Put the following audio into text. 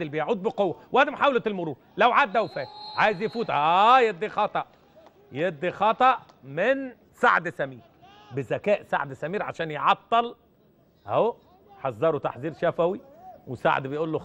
اللي بيعود بقوه وادي محاوله المرور لو عدى وفات عايز يفوت اه يدي خطا يدي خطا من سعد سمير بذكاء سعد سمير عشان يعطل اهو حذره تحذير شفوي وسعد بيقول له